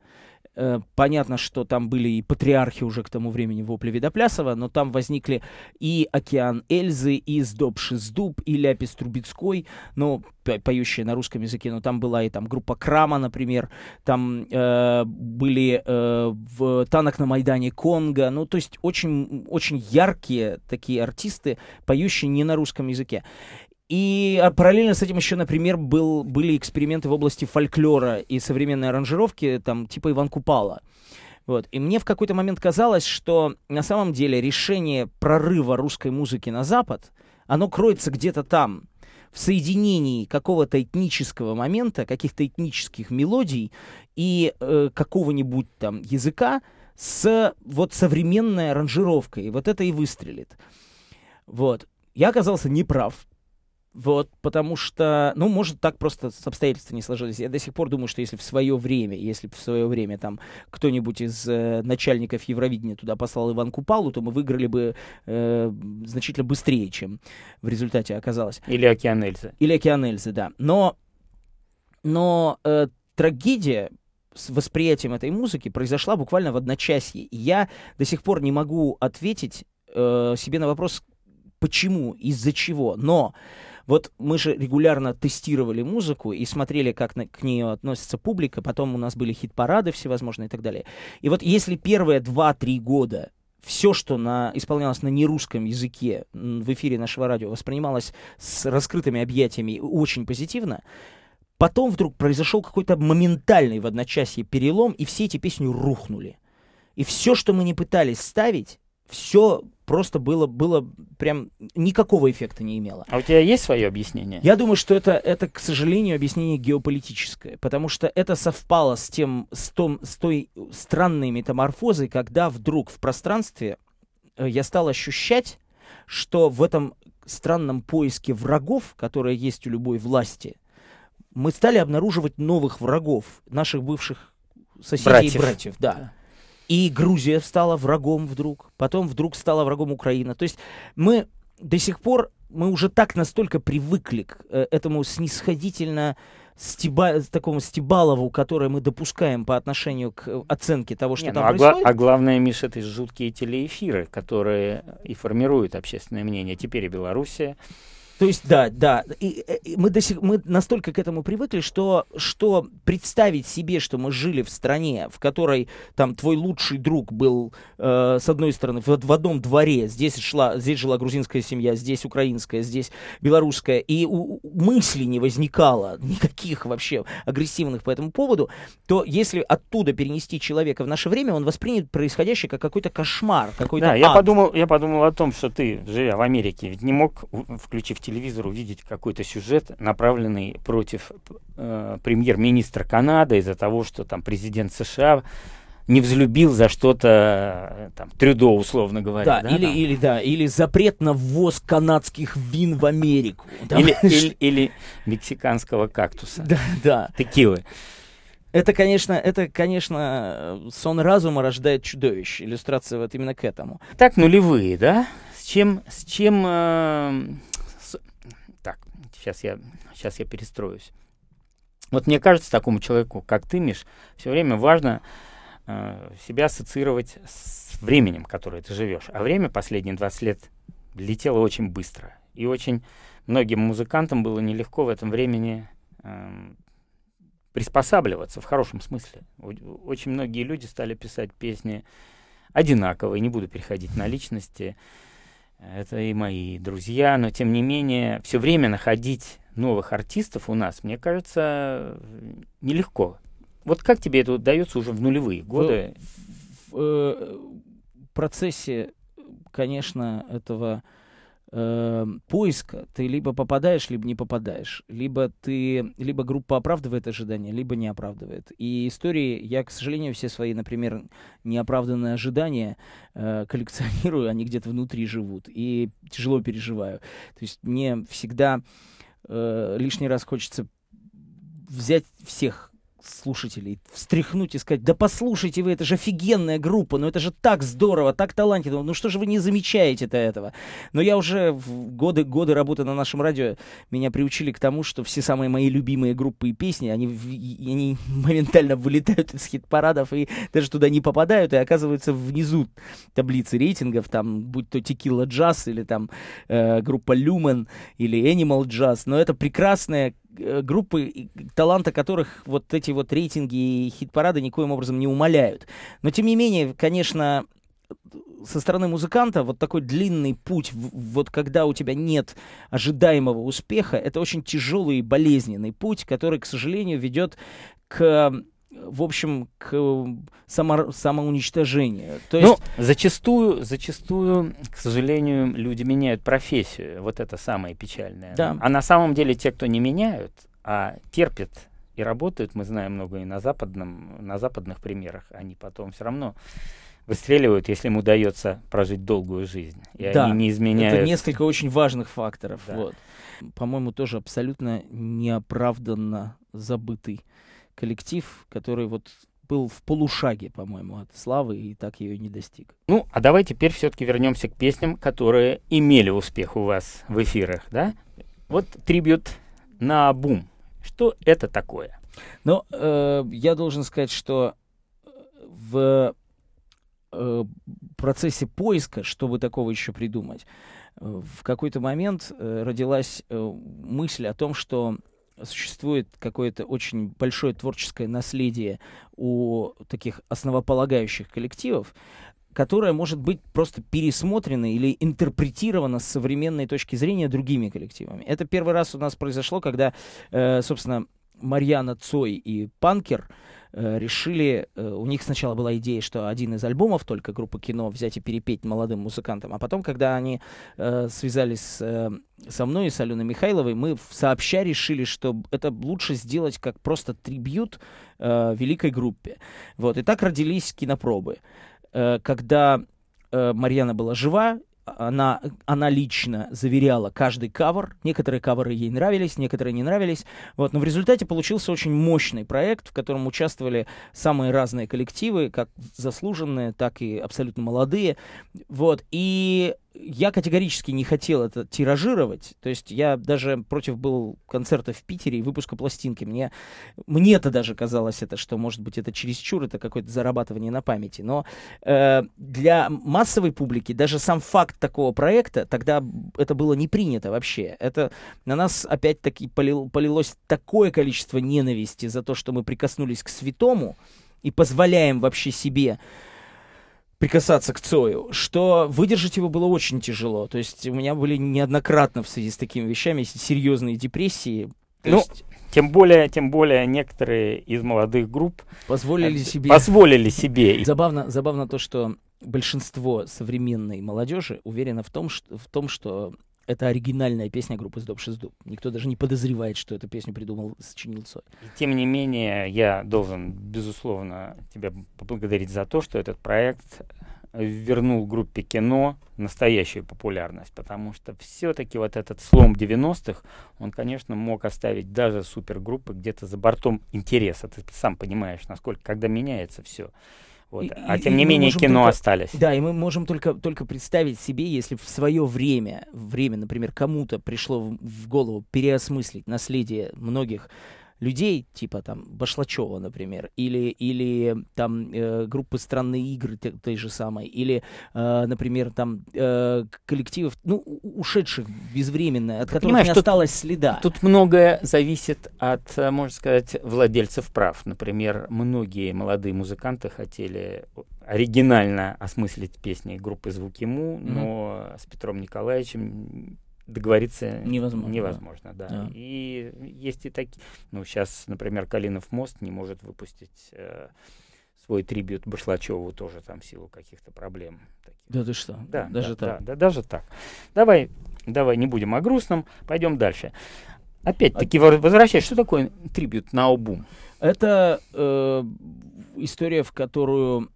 Э, понятно, что там были и патриархи уже к тому времени вопли Видоплясова, но там возникли и «Океан Эльзы», и «Сдоб Сдуб, и «Ляпис Трубецкой», но поющие на русском языке, но там была и там группа Крама, например, там э, были э, в «Танок на Майдане Конго», ну, то есть очень, очень яркие такие артисты, поющие не на русском языке. И а, параллельно с этим еще, например, был, были эксперименты в области фольклора и современной аранжировки, там, типа Иван Купала. Вот. И мне в какой-то момент казалось, что на самом деле решение прорыва русской музыки на Запад, оно кроется где-то там, в соединении какого-то этнического момента, каких-то этнических мелодий и э, какого-нибудь там языка с вот современной аранжировкой. вот это и выстрелит. Вот. Я оказался неправ, вот, потому что, ну, может, так просто обстоятельства не сложились. Я до сих пор думаю, что если в свое время, если в свое время там кто-нибудь из э, начальников Евровидения туда послал Иван Купалу, то мы выиграли бы э, значительно быстрее, чем в результате оказалось. Или Океан Эльзы. Или Океан Эльзы, да. Но, но э, трагедия с восприятием этой музыки произошла буквально в одночасье. И я до сих пор не могу ответить э, себе на вопрос, почему, из-за чего. Но вот мы же регулярно тестировали музыку и смотрели, как на, к ней относится публика, потом у нас были хит-парады всевозможные и так далее. И вот если первые 2-3 года все, что на, исполнялось на нерусском языке в эфире нашего радио, воспринималось с раскрытыми объятиями очень позитивно, потом вдруг произошел какой-то моментальный в одночасье перелом, и все эти песни рухнули. И все, что мы не пытались ставить, все просто было, было прям никакого эффекта не имело. А у тебя есть свое объяснение? Я думаю, что это, это к сожалению, объяснение геополитическое, потому что это совпало с, тем, с, том, с той странной метаморфозой, когда вдруг в пространстве э, я стал ощущать, что в этом странном поиске врагов, которые есть у любой власти, мы стали обнаруживать новых врагов, наших бывших соседей братьев. и братьев. Да. да. И Грузия стала врагом вдруг, потом вдруг стала врагом Украина. То есть мы до сих пор, мы уже так настолько привыкли к э, этому снисходительно стеба, такому стебалову, которое мы допускаем по отношению к э, оценке того, что Не, там ну, а Гла- а главное, Миша, это жуткие телеэфиры, которые и формируют общественное мнение. Теперь и Белоруссия, то есть, да, да. И, э, и мы, до сих, мы настолько к этому привыкли, что, что представить себе, что мы жили в стране, в которой там твой лучший друг был, э, с одной стороны, в, в одном дворе, здесь, шла, здесь жила грузинская семья, здесь украинская, здесь белорусская, и у, мысли не возникало никаких вообще агрессивных по этому поводу, то если оттуда перенести человека в наше время, он воспримет происходящее как какой-то кошмар, какой-то Да, ад. я подумал, я подумал о том, что ты, живя в Америке, ведь не мог, включить телевизору видеть какой-то сюжет, направленный против э, премьер-министра Канады из-за того, что там президент США не взлюбил за что-то э, там Трюдо, условно говоря. Да, да или, там? или да, или запрет на ввоз канадских вин в Америку. Да? Или, или, или мексиканского кактуса. Да, да. Текилы. Это, конечно, это, конечно, сон разума рождает чудовищ. Иллюстрация вот именно к этому. Так нулевые, да? С чем, с чем э, Сейчас я, сейчас я перестроюсь. Вот мне кажется, такому человеку, как ты, Миш, все время важно э, себя ассоциировать с временем, которое ты живешь. А время последние 20 лет летело очень быстро. И очень многим музыкантам было нелегко в этом времени э, приспосабливаться, в хорошем смысле. Очень многие люди стали писать песни одинаковые, не буду переходить на личности, это и мои друзья, но тем не менее все время находить новых артистов у нас, мне кажется, нелегко. Вот как тебе это удается уже в нулевые годы? В, в, э, в, в процессе, конечно, этого э, эм, поиска ты либо попадаешь, либо не попадаешь, либо ты, либо группа оправдывает ожидания, либо не оправдывает. И истории, я, к сожалению, все свои, например, неоправданные ожидания э, коллекционирую, они где-то внутри живут, и тяжело переживаю. То есть мне всегда э, лишний раз хочется взять всех слушателей встряхнуть и сказать, да послушайте вы, это же офигенная группа, ну это же так здорово, так талантливо, ну что же вы не замечаете-то этого? Но я уже в годы, годы работы на нашем радио меня приучили к тому, что все самые мои любимые группы и песни, они, они моментально вылетают из хит-парадов и даже туда не попадают и оказываются внизу таблицы рейтингов, там, будь то Текила Джаз или там э, группа Люмен или Animal джаз но это прекрасная Э, группы, таланта которых вот эти вот рейтинги и хит-парады никоим образом не умаляют. Но, тем не менее, конечно, со стороны музыканта вот такой длинный путь, вот когда у тебя нет ожидаемого успеха, это очень тяжелый и болезненный путь, который, к сожалению, ведет к в общем, к само, самоуничтожению. То ну, есть... Ну, зачастую, зачастую, к сожалению, люди меняют профессию. Вот это самое печальное. Да. А на самом деле те, кто не меняют, а терпят и работают, мы знаем много и на, западном, на западных примерах, они потом все равно выстреливают, если им удается прожить долгую жизнь. И да, они не изменяют. Это несколько очень важных факторов. Да. Вот. По-моему, тоже абсолютно неоправданно забытый коллектив, который вот был в полушаге, по-моему, от славы и так ее не достиг. Ну, а давай теперь все-таки вернемся к песням, которые имели успех у вас в эфирах, да? Вот трибют на бум. Что это такое? Ну, э, я должен сказать, что э, в э, процессе поиска, чтобы такого еще придумать, э, в какой-то момент э, родилась э, мысль о том, что существует какое-то очень большое творческое наследие у таких основополагающих коллективов, которое может быть просто пересмотрено или интерпретировано с современной точки зрения другими коллективами. Это первый раз у нас произошло, когда, э, собственно, Марьяна Цой и Панкер Э, решили, э, у них сначала была идея, что один из альбомов только группы кино взять и перепеть молодым музыкантам, а потом, когда они э, связались с, э, со мной и с Аленой Михайловой, мы сообща решили, что это лучше сделать как просто трибьют э, великой группе. Вот, и так родились кинопробы. Э, когда э, Марьяна была жива, она, она лично заверяла каждый кавер. Некоторые каверы ей нравились, некоторые не нравились. Вот. Но в результате получился очень мощный проект, в котором участвовали самые разные коллективы, как заслуженные, так и абсолютно молодые. Вот. И я категорически не хотел это тиражировать. То есть я даже против был концерта в Питере и выпуска пластинки. Мне, мне-то даже казалось это, что, может быть, это чересчур, это какое-то зарабатывание на памяти. Но э, для массовой публики даже сам факт такого проекта, тогда это было не принято вообще. Это на нас опять-таки полил, полилось такое количество ненависти за то, что мы прикоснулись к святому и позволяем вообще себе прикасаться к Цою, что выдержать его было очень тяжело. То есть у меня были неоднократно в связи с такими вещами серьезные депрессии. То ну, есть... Тем более, тем более некоторые из молодых групп позволили э, себе. Позволили себе. Забавно, забавно то, что большинство современной молодежи уверено в том, что, в том, что это оригинальная песня группы «Сдоб Шиздоб». Никто даже не подозревает, что эту песню придумал, сочинил Цой. И тем не менее, я должен, безусловно, тебя поблагодарить за то, что этот проект э, вернул группе кино настоящую популярность, потому что все-таки вот этот слом 90-х, он, конечно, мог оставить даже супергруппы где-то за бортом интереса. Ты сам понимаешь, насколько, когда меняется все. Вот. И, а и, тем не менее кино только, остались. Да, и мы можем только, только представить себе, если в свое время, время, например, кому-то пришло в, в голову переосмыслить наследие многих людей, типа там Башлачева, например, или, или там э, группы «Странные игры» той, той же самой, или, э, например, там э, коллективов, ну, ушедших безвременно, от Ты ну, которых не тут, следа. Тут многое зависит от, э, можно сказать, владельцев прав. Например, многие молодые музыканты хотели оригинально осмыслить песни группы «Звуки Му», mm-hmm. но с Петром Николаевичем договориться невозможно. Невозможно, да. да. И есть и такие. Ну, сейчас, например, Калинов мост не может выпустить э, свой трибют Башлачеву тоже там в силу каких-то проблем. Таких. Да ты что? Да, даже да, так. Да, да, даже так. Давай, давай не будем о грустном, пойдем дальше. Опять-таки, а... возвращаясь, что такое трибют на обум? Это э, история, в которую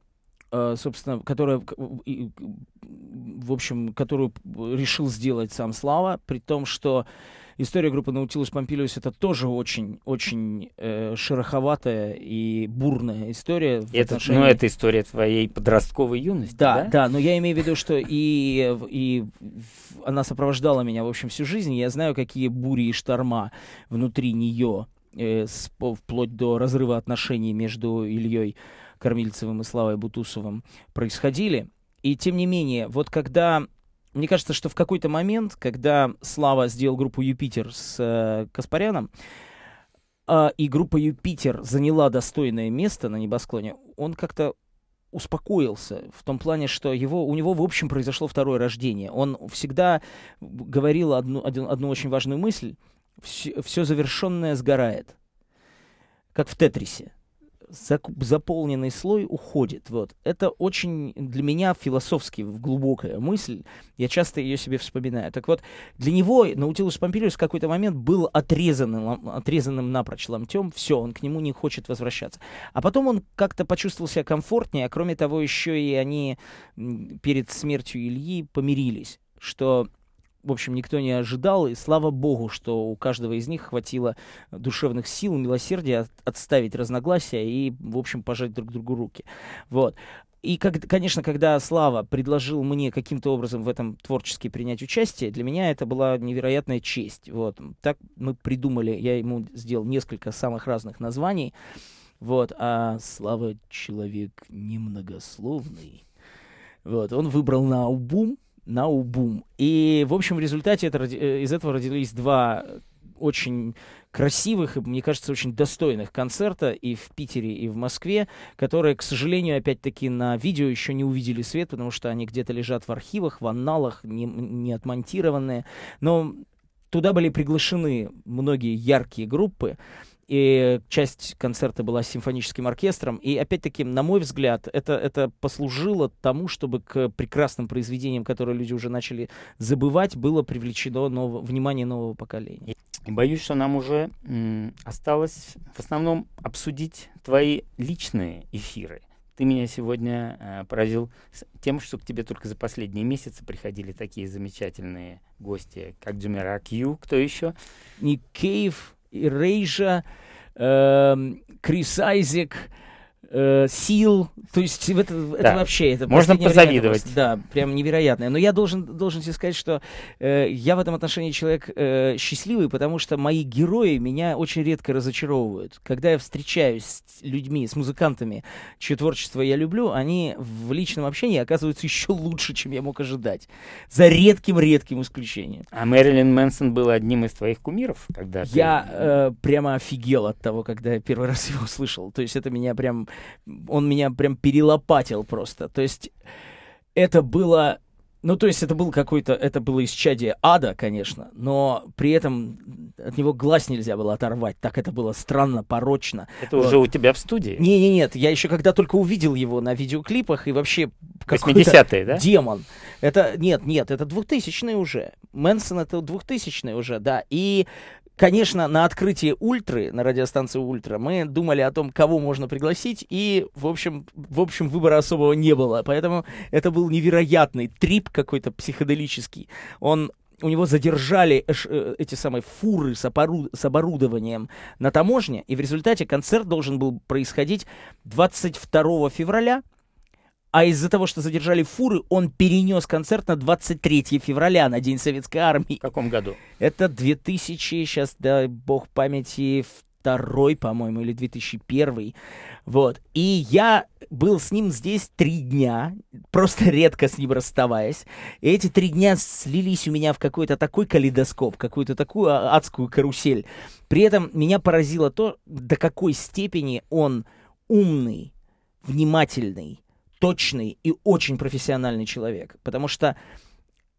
Э, собственно, которая, в общем, которую решил сделать сам Слава, при том, что история группы Наутилус Помпилиус это тоже очень, очень э, шероховатая и бурная история. Это, ну, отношении... Но это история твоей подростковой юности, да? Да, да, но я имею в виду, что и, и она сопровождала меня, в общем, всю жизнь. Я знаю, какие бури и шторма внутри нее, э, вплоть до разрыва отношений между Ильей Кормильцевым и Славой Бутусовым происходили. И тем не менее, вот когда... Мне кажется, что в какой-то момент, когда Слава сделал группу «Юпитер» с э, Каспаряном, э, и группа «Юпитер» заняла достойное место на небосклоне, он как-то успокоился в том плане, что его, у него, в общем, произошло второе рождение. Он всегда говорил одну, один, одну очень важную мысль. Все, все завершенное сгорает, как в Тетрисе заполненный слой уходит. Вот. Это очень для меня философски глубокая мысль. Я часто ее себе вспоминаю. Так вот, для него Наутилус Помпилиус в какой-то момент был отрезанным, отрезанным напрочь ломтем. Все, он к нему не хочет возвращаться. А потом он как-то почувствовал себя комфортнее, а кроме того еще и они перед смертью Ильи помирились что в общем, никто не ожидал. И слава богу, что у каждого из них хватило душевных сил, милосердия отставить разногласия и, в общем, пожать друг другу руки. Вот. И, как, конечно, когда Слава предложил мне каким-то образом в этом творчески принять участие, для меня это была невероятная честь. Вот. Так мы придумали, я ему сделал несколько самых разных названий. Вот. А Слава человек немногословный. Вот. Он выбрал на Убум, на убум. И, в общем, в результате это, э, из этого родились два очень красивых и, мне кажется, очень достойных концерта и в Питере, и в Москве, которые, к сожалению, опять-таки на видео еще не увидели свет, потому что они где-то лежат в архивах, в анналах, не, не отмонтированные. Но туда были приглашены многие яркие группы и часть концерта была с симфоническим оркестром. И опять-таки, на мой взгляд, это, это послужило тому, чтобы к прекрасным произведениям, которые люди уже начали забывать, было привлечено ново, внимание нового поколения. Боюсь, что нам уже осталось в основном обсудить твои личные эфиры. Ты меня сегодня э, поразил тем, что к тебе только за последние месяцы приходили такие замечательные гости, как Джумера Кью, кто еще? Ник Кейв, и Рейжа, э, Крис Айзек, Э, сил. То есть это, да. это вообще... Это Можно позавидовать. Просто, да, прям невероятное. Но я должен, должен тебе сказать, что э, я в этом отношении человек э, счастливый, потому что мои герои меня очень редко разочаровывают. Когда я встречаюсь с людьми, с музыкантами, чье творчество я люблю, они в личном общении оказываются еще лучше, чем я мог ожидать. За редким-редким исключением. А Мэрилин Мэнсон был одним из твоих кумиров? когда Я ты... э, прямо офигел от того, когда я первый раз его услышал. То есть это меня прям он меня прям перелопатил просто. То есть это было... Ну, то есть это был какой-то, это было исчадие ада, конечно, но при этом от него глаз нельзя было оторвать. Так это было странно, порочно. Это вот. уже у тебя в студии? Не, не, нет. Я еще когда только увидел его на видеоклипах и вообще какой-то да? демон. Это нет, нет, это 2000-е уже. Мэнсон это 2000-е уже, да. И Конечно, на открытии «Ультры», на радиостанции «Ультра», мы думали о том, кого можно пригласить, и, в общем, в общем выбора особого не было. Поэтому это был невероятный трип какой-то психоделический. Он у него задержали э, эти самые фуры с, опору, с оборудованием на таможне, и в результате концерт должен был происходить 22 февраля, а из-за того, что задержали фуры, он перенес концерт на 23 февраля, на День Советской Армии. В каком году? Это 2000, сейчас, дай бог памяти, второй, по-моему, или 2001. Вот. И я был с ним здесь три дня, просто редко с ним расставаясь. И эти три дня слились у меня в какой-то такой калейдоскоп, какую-то такую а, адскую карусель. При этом меня поразило то, до какой степени он умный, внимательный, точный и очень профессиональный человек, потому что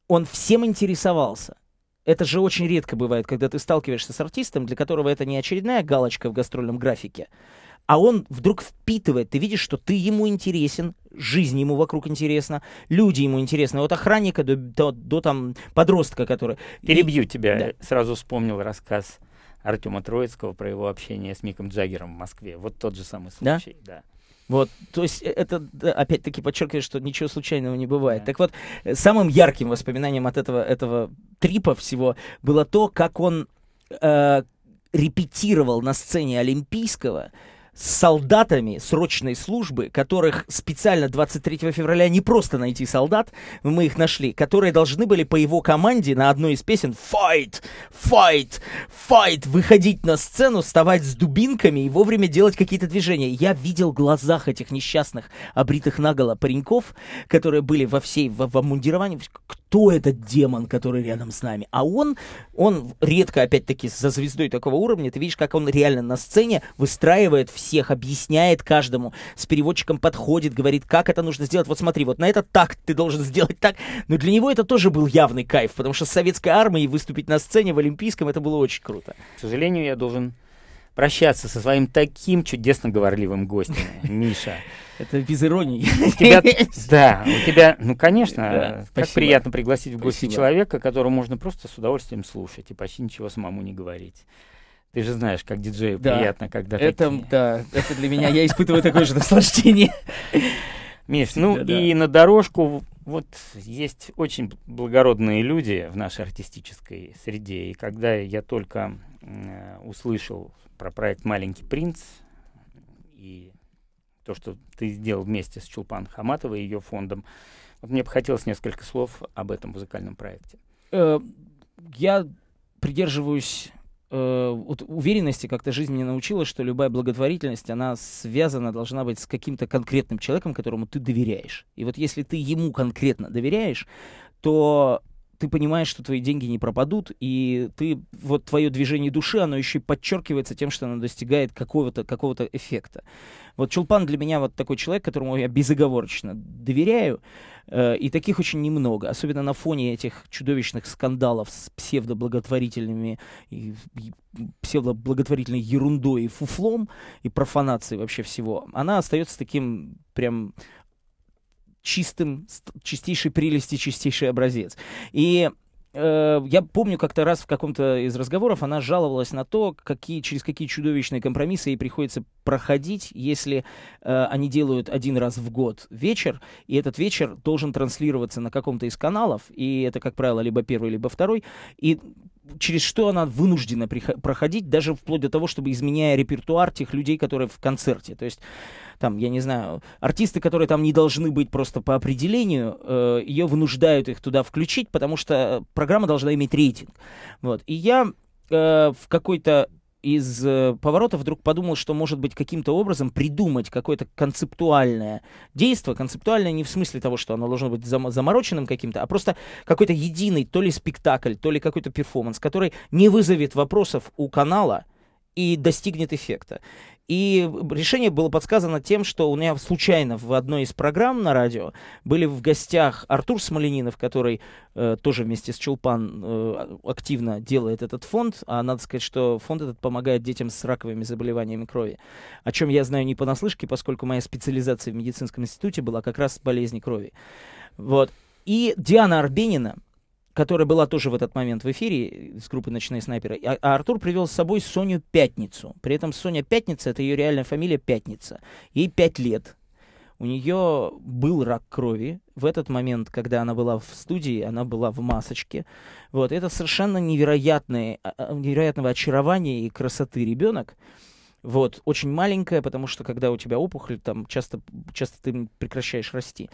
он всем интересовался. Это же очень редко бывает, когда ты сталкиваешься с артистом, для которого это не очередная галочка в гастрольном графике, а он вдруг впитывает, ты видишь, что ты ему интересен, жизнь ему вокруг интересна, люди ему интересны, Вот охранника до, до, до там подростка, который... Перебью и... тебя, да. сразу вспомнил рассказ Артема Троицкого про его общение с Миком Джаггером в Москве. Вот тот же самый случай, да. да. Вот, то есть э, это, опять-таки, подчеркивает, что ничего случайного не бывает. Так вот, э, самым ярким воспоминанием от этого, этого трипа всего было то, как он э, репетировал на сцене Олимпийского, с солдатами срочной службы, которых специально 23 февраля не просто найти солдат, мы их нашли, которые должны были по его команде на одной из песен «Fight! Fight! Fight!» выходить на сцену, вставать с дубинками и вовремя делать какие-то движения. Я видел в глазах этих несчастных, обритых наголо пареньков, которые были во всей, в обмундировании, кто этот демон, который рядом с нами. А он, он редко, опять-таки, за звездой такого уровня, ты видишь, как он реально на сцене выстраивает всех, объясняет каждому, с переводчиком подходит, говорит, как это нужно сделать. Вот смотри, вот на этот так ты должен сделать так. Но для него это тоже был явный кайф, потому что с советской армией выступить на сцене в Олимпийском, это было очень круто. К сожалению, я должен прощаться со своим таким чудесно говорливым гостем, Миша. Это без иронии. да, у тебя, ну, конечно, как приятно пригласить в гости человека, которого можно просто с удовольствием слушать и почти ничего самому не говорить. Ты же знаешь, как диджею приятно, когда это, Да, это для меня, я испытываю такое же наслаждение. Миш, ну и на дорожку вот есть очень благородные люди в нашей артистической среде. И когда я только э, услышал про проект «Маленький принц» и то, что ты сделал вместе с Чулпан Хаматовой и ее фондом. Вот мне бы хотелось несколько слов об этом музыкальном проекте. Э, я придерживаюсь э, вот уверенности, как-то жизнь меня научила, что любая благотворительность, она связана, должна быть с каким-то конкретным человеком, которому ты доверяешь. И вот если ты ему конкретно доверяешь, то ты понимаешь, что твои деньги не пропадут, и ты, вот твое движение души, оно еще и подчеркивается тем, что оно достигает какого-то какого эффекта. Вот Чулпан для меня вот такой человек, которому я безоговорочно доверяю, э, и таких очень немного, особенно на фоне этих чудовищных скандалов с псевдоблаготворительными и, и псевдоблаготворительной ерундой и фуфлом и профанацией вообще всего. Она остается таким прям чистым, чистейшей прелести, чистейший образец. И э, я помню как-то раз в каком-то из разговоров она жаловалась на то, какие, через какие чудовищные компромиссы ей приходится проходить, если э, они делают один раз в год вечер, и этот вечер должен транслироваться на каком-то из каналов, и это, как правило, либо первый, либо второй, и через что она вынуждена проходить, даже вплоть до того, чтобы изменяя репертуар тех людей, которые в концерте. То есть там, я не знаю, артисты, которые там не должны быть просто по определению, э, ее вынуждают их туда включить, потому что программа должна иметь рейтинг. Вот. И я э, в какой-то из э, поворота вдруг подумал, что может быть каким-то образом придумать какое-то концептуальное действие. Концептуальное не в смысле того, что оно должно быть зам- замороченным каким-то, а просто какой-то единый то ли спектакль, то ли какой-то перформанс, который не вызовет вопросов у канала и достигнет эффекта. И решение было подсказано тем, что у меня случайно в одной из программ на радио были в гостях Артур Смоленинов, который э, тоже вместе с Чулпан э, активно делает этот фонд. А надо сказать, что фонд этот помогает детям с раковыми заболеваниями крови. О чем я знаю не понаслышке, поскольку моя специализация в медицинском институте была как раз болезни крови. Вот. И Диана Арбенина – которая была тоже в этот момент в эфире э, с группы «Ночные снайперы», а, а Артур привел с собой Соню Пятницу. При этом Соня Пятница — это ее реальная фамилия Пятница. Ей пять лет. У нее был рак крови. В этот момент, когда она была в студии, она была в масочке. Вот. Это совершенно невероятное, а, а, невероятного очарования и красоты ребенок. Вот. Очень маленькая, потому что когда у тебя опухоль, там часто, часто ты прекращаешь расти.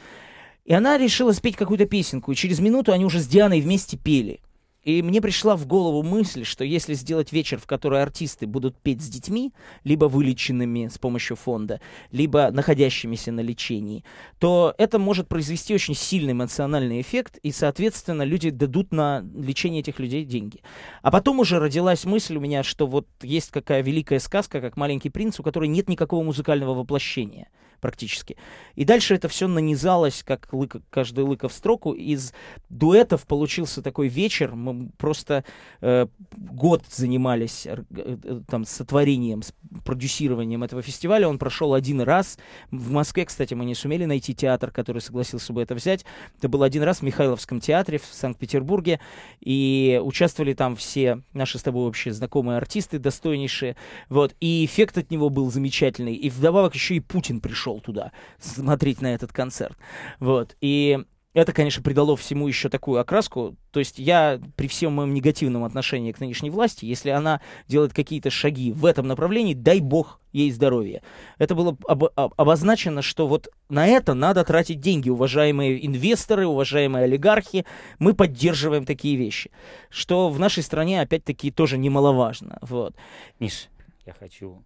И она решила спеть какую-то песенку, и через минуту они уже с Дианой вместе пели. И мне пришла в голову мысль, что если сделать вечер, в который артисты будут петь с детьми, либо вылеченными с помощью фонда, либо находящимися на лечении, то это может произвести очень сильный эмоциональный эффект, и, соответственно, люди дадут на лечение этих людей деньги. А потом уже родилась мысль у меня, что вот есть какая великая сказка, как «Маленький принц», у которой нет никакого музыкального воплощения практически. И дальше это все нанизалось, как лыка, каждый в строку. Из дуэтов получился такой вечер. Мы просто э, год занимались э, э, там сотворением, с продюсированием этого фестиваля. Он прошел один раз. В Москве, кстати, мы не сумели найти театр, который согласился бы это взять. Это был один раз в Михайловском театре в Санкт-Петербурге. И участвовали там все наши с тобой общие знакомые артисты достойнейшие. Вот. И эффект от него был замечательный. И вдобавок еще и Путин пришел пошел туда смотреть на этот концерт. Вот. И это, конечно, придало всему еще такую окраску. То есть я при всем моем негативном отношении к нынешней власти, если она делает какие-то шаги в этом направлении, дай бог ей здоровье. Это было об- об- обозначено, что вот на это надо тратить деньги, уважаемые инвесторы, уважаемые олигархи. Мы поддерживаем такие вещи, что в нашей стране, опять-таки, тоже немаловажно. Вот. Миш, я хочу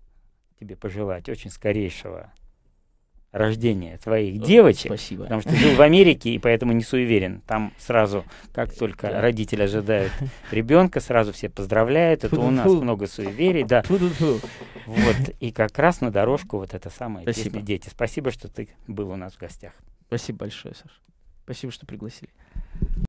тебе пожелать очень скорейшего рождения твоих девочек. Спасибо. Потому что ты жил в Америке, и поэтому не суеверен. Там сразу, как э, только да. родители ожидают ребенка, сразу все поздравляют. Это у нас много суеверий, да. Вот. И как раз на дорожку вот это самое Спасибо. песня «Дети». Спасибо, что ты был у нас в гостях. Спасибо большое, Саша. Спасибо, что пригласили.